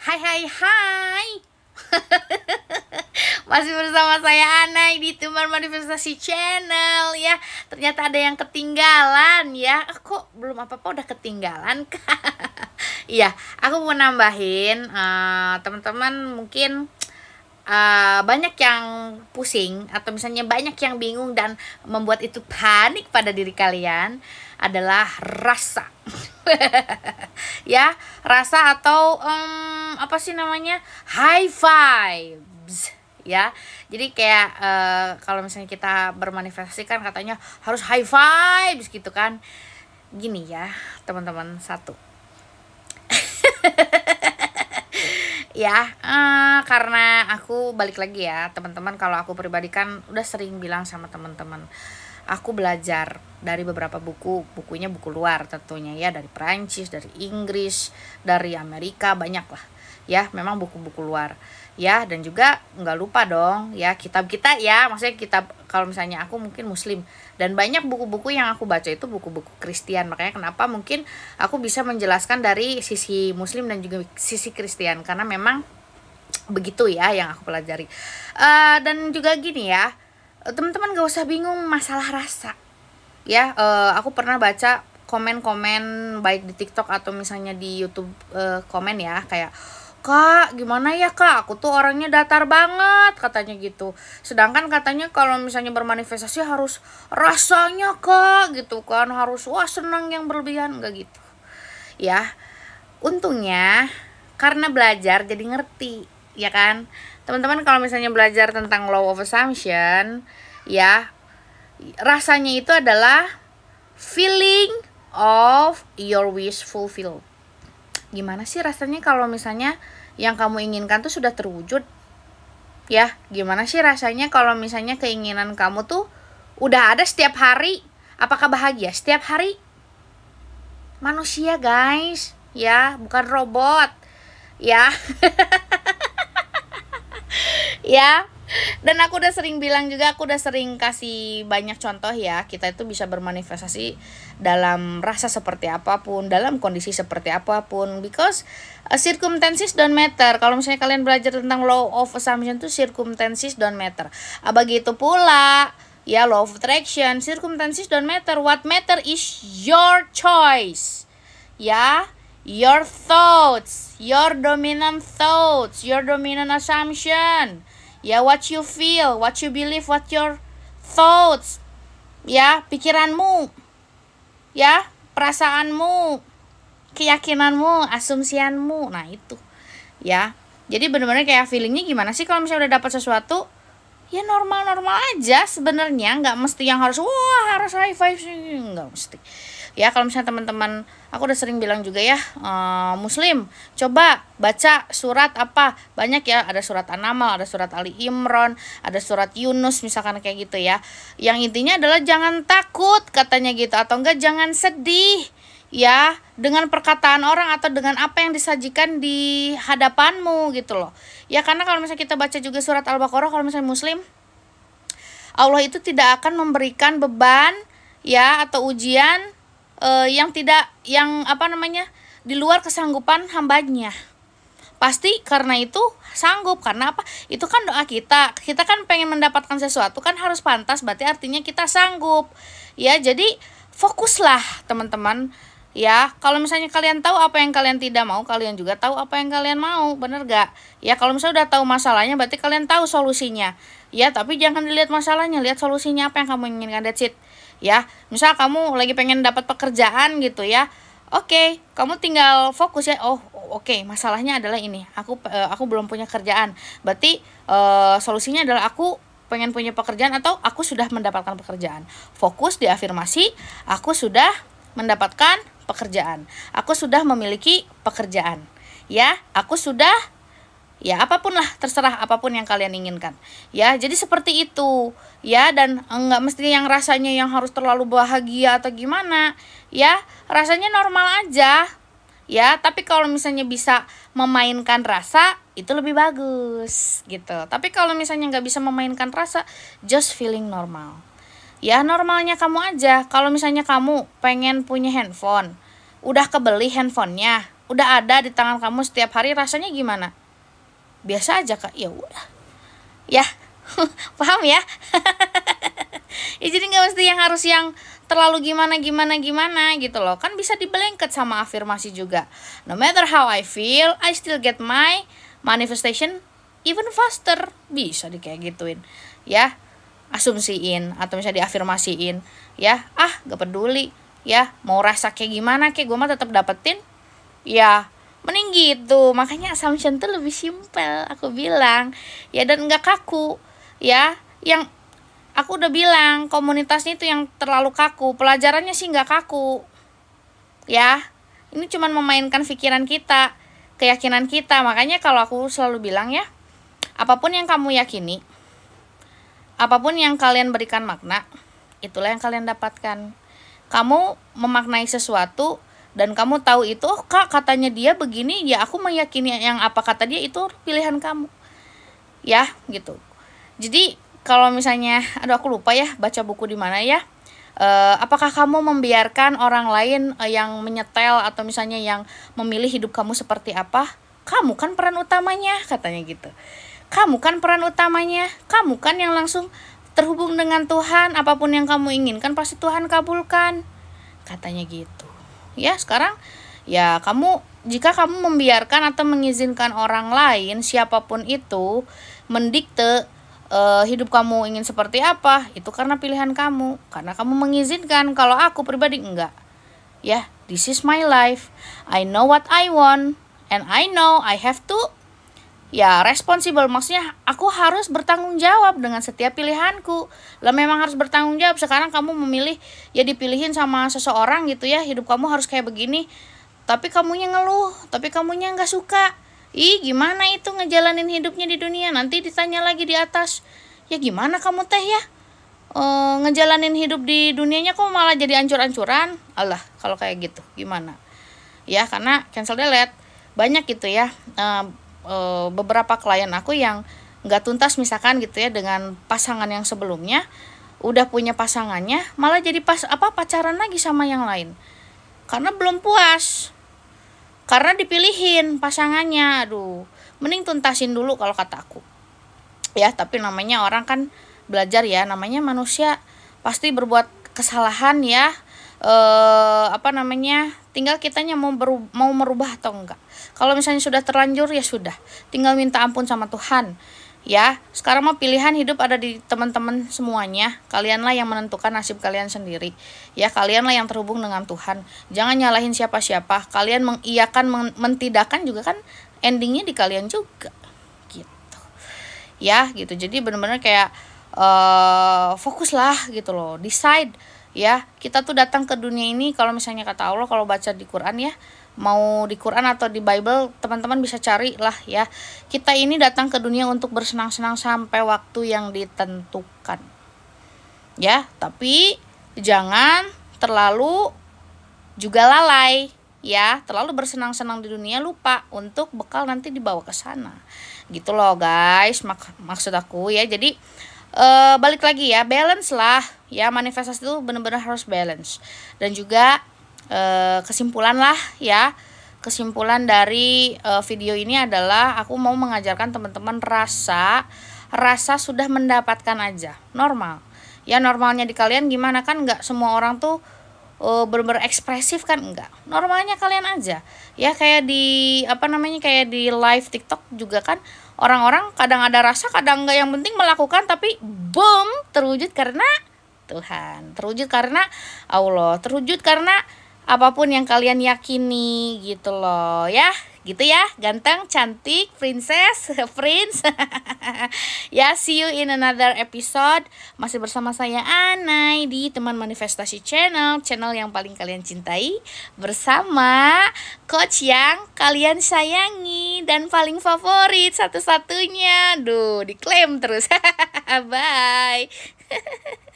Hai hai hai Masih bersama saya Anai di Tumar Manifestasi Channel ya Ternyata ada yang ketinggalan ya eh, Kok belum apa-apa udah ketinggalan kah? Iya aku mau nambahin eh, Teman-teman uh, teman mungkin Uh, banyak yang pusing atau misalnya banyak yang bingung dan membuat itu panik pada diri kalian adalah rasa ya rasa atau um, apa sih namanya high vibes ya jadi kayak uh, kalau misalnya kita bermanifestasi kan katanya harus high vibes gitu kan gini ya teman-teman satu ya uh, karena aku balik lagi ya teman-teman kalau aku pribadi kan udah sering bilang sama teman-teman aku belajar dari beberapa buku bukunya buku luar tentunya ya dari Perancis dari Inggris dari Amerika banyak lah ya memang buku-buku luar ya dan juga nggak lupa dong ya kitab kita ya maksudnya kitab kalau misalnya aku mungkin muslim dan banyak buku-buku yang aku baca itu buku-buku Kristen makanya kenapa mungkin aku bisa menjelaskan dari sisi muslim dan juga sisi Kristen karena memang begitu ya yang aku pelajari uh, dan juga gini ya teman-teman gak usah bingung masalah rasa ya uh, aku pernah baca komen-komen baik di TikTok atau misalnya di YouTube uh, komen ya kayak kak gimana ya kak aku tuh orangnya datar banget katanya gitu sedangkan katanya kalau misalnya bermanifestasi harus rasanya kak gitu kan harus wah senang yang berlebihan enggak gitu ya untungnya karena belajar jadi ngerti ya kan teman-teman kalau misalnya belajar tentang law of assumption ya rasanya itu adalah feeling of your wish fulfilled gimana sih rasanya kalau misalnya yang kamu inginkan tuh sudah terwujud ya gimana sih rasanya kalau misalnya keinginan kamu tuh udah ada setiap hari apakah bahagia setiap hari manusia guys ya bukan robot ya ya dan aku udah sering bilang juga aku udah sering kasih banyak contoh ya kita itu bisa bermanifestasi dalam rasa seperti apapun dalam kondisi seperti apapun because uh, circumstances don't matter kalau misalnya kalian belajar tentang law of assumption itu circumstances don't matter ah, begitu pula ya law of attraction circumstances don't matter what matter is your choice ya your thoughts, your dominant thoughts, your dominant assumption. Ya, yeah, what you feel, what you believe, what your thoughts. Ya, yeah, pikiranmu. Ya, yeah, perasaanmu, keyakinanmu, asumsianmu. Nah, itu. Ya. Jadi benar-benar kayak feelingnya gimana sih kalau misalnya udah dapat sesuatu? Ya normal-normal aja sebenarnya, nggak mesti yang harus wah harus high five sih, enggak mesti ya kalau misalnya teman-teman aku udah sering bilang juga ya uh, muslim coba baca surat apa banyak ya ada surat An-Naml ada surat Ali Imron ada surat Yunus misalkan kayak gitu ya yang intinya adalah jangan takut katanya gitu atau enggak jangan sedih ya dengan perkataan orang atau dengan apa yang disajikan di hadapanmu gitu loh ya karena kalau misalnya kita baca juga surat Al-Baqarah kalau misalnya muslim Allah itu tidak akan memberikan beban ya atau ujian uh, yang tidak yang apa namanya di luar kesanggupan hambanya pasti karena itu sanggup karena apa itu kan doa kita kita kan pengen mendapatkan sesuatu kan harus pantas berarti artinya kita sanggup ya jadi fokuslah teman-teman ya kalau misalnya kalian tahu apa yang kalian tidak mau kalian juga tahu apa yang kalian mau bener gak ya kalau misalnya udah tahu masalahnya berarti kalian tahu solusinya ya tapi jangan dilihat masalahnya lihat solusinya apa yang kamu inginkan that's it ya. Misal kamu lagi pengen dapat pekerjaan gitu ya. Oke, okay, kamu tinggal fokus ya. Oh, oke, okay, masalahnya adalah ini. Aku uh, aku belum punya kerjaan. Berarti uh, solusinya adalah aku pengen punya pekerjaan atau aku sudah mendapatkan pekerjaan. Fokus di afirmasi, aku sudah mendapatkan pekerjaan. Aku sudah memiliki pekerjaan. Ya, aku sudah ya apapun lah terserah apapun yang kalian inginkan ya jadi seperti itu ya dan enggak mesti yang rasanya yang harus terlalu bahagia atau gimana ya rasanya normal aja ya tapi kalau misalnya bisa memainkan rasa itu lebih bagus gitu tapi kalau misalnya nggak bisa memainkan rasa just feeling normal ya normalnya kamu aja kalau misalnya kamu pengen punya handphone udah kebeli handphonenya udah ada di tangan kamu setiap hari rasanya gimana biasa aja kak ya udah ya paham ya ya jadi nggak mesti yang harus yang terlalu gimana gimana gimana gitu loh kan bisa dibelengket sama afirmasi juga no matter how I feel I still get my manifestation even faster bisa di kayak gituin ya asumsiin atau bisa diafirmasiin ya ah gak peduli ya mau rasa kayak gimana kayak gue mah tetap dapetin ya mending gitu makanya assumption tuh lebih simpel aku bilang ya dan nggak kaku ya yang aku udah bilang komunitasnya itu yang terlalu kaku pelajarannya sih nggak kaku ya ini cuman memainkan pikiran kita keyakinan kita makanya kalau aku selalu bilang ya apapun yang kamu yakini apapun yang kalian berikan makna itulah yang kalian dapatkan kamu memaknai sesuatu dan kamu tahu itu oh kak katanya dia begini ya aku meyakini yang apa kata dia itu pilihan kamu ya gitu jadi kalau misalnya aduh aku lupa ya baca buku di mana ya e, apakah kamu membiarkan orang lain eh, yang menyetel atau misalnya yang memilih hidup kamu seperti apa kamu kan peran utamanya katanya gitu kamu kan peran utamanya kamu kan yang langsung terhubung dengan Tuhan apapun yang kamu inginkan pasti Tuhan kabulkan katanya gitu ya sekarang ya kamu jika kamu membiarkan atau mengizinkan orang lain siapapun itu mendikte uh, hidup kamu ingin seperti apa itu karena pilihan kamu karena kamu mengizinkan kalau aku pribadi enggak ya yeah, this is my life I know what I want and I know I have to ya responsibel maksudnya aku harus bertanggung jawab dengan setiap pilihanku lah memang harus bertanggung jawab sekarang kamu memilih ya dipilihin sama seseorang gitu ya hidup kamu harus kayak begini tapi kamunya ngeluh tapi kamunya nggak suka ih gimana itu ngejalanin hidupnya di dunia nanti ditanya lagi di atas ya gimana kamu teh ya e, ngejalanin hidup di dunianya kok malah jadi ancur-ancuran Allah kalau kayak gitu gimana ya karena cancel delete banyak gitu ya eh, uh, beberapa klien aku yang nggak tuntas misalkan gitu ya dengan pasangan yang sebelumnya udah punya pasangannya malah jadi pas apa pacaran lagi sama yang lain karena belum puas karena dipilihin pasangannya aduh mending tuntasin dulu kalau kata aku ya tapi namanya orang kan belajar ya namanya manusia pasti berbuat kesalahan ya eh apa namanya tinggal kitanya mau berubah, mau merubah atau enggak kalau misalnya sudah terlanjur ya sudah, tinggal minta ampun sama Tuhan. Ya, sekarang mah pilihan hidup ada di teman-teman semuanya. Kalianlah yang menentukan nasib kalian sendiri. Ya, kalianlah yang terhubung dengan Tuhan. Jangan nyalahin siapa-siapa. Kalian mengiyakan, men mentidakan juga kan endingnya di kalian juga. Gitu. Ya, gitu. Jadi benar-benar kayak uh, fokuslah gitu loh. Decide ya kita tuh datang ke dunia ini kalau misalnya kata Allah kalau baca di Quran ya mau di Quran atau di Bible teman-teman bisa cari lah ya kita ini datang ke dunia untuk bersenang-senang sampai waktu yang ditentukan ya tapi jangan terlalu juga lalai ya terlalu bersenang-senang di dunia lupa untuk bekal nanti dibawa ke sana gitu loh guys mak maksud aku ya jadi uh, balik lagi ya balance lah ya manifestasi itu benar-benar harus balance dan juga Eh, kesimpulan lah ya kesimpulan dari uh, video ini adalah aku mau mengajarkan teman-teman rasa rasa sudah mendapatkan aja normal ya normalnya di kalian gimana kan nggak semua orang tuh uh, eh, berber ekspresif kan enggak normalnya kalian aja ya kayak di apa namanya kayak di live TikTok juga kan orang-orang kadang ada rasa kadang enggak yang penting melakukan tapi boom terwujud karena Tuhan terwujud karena Allah terwujud karena apapun yang kalian yakini gitu loh ya gitu ya ganteng cantik princess prince ya see you in another episode masih bersama saya Anai di teman manifestasi channel channel yang paling kalian cintai bersama coach yang kalian sayangi dan paling favorit satu-satunya duh diklaim terus bye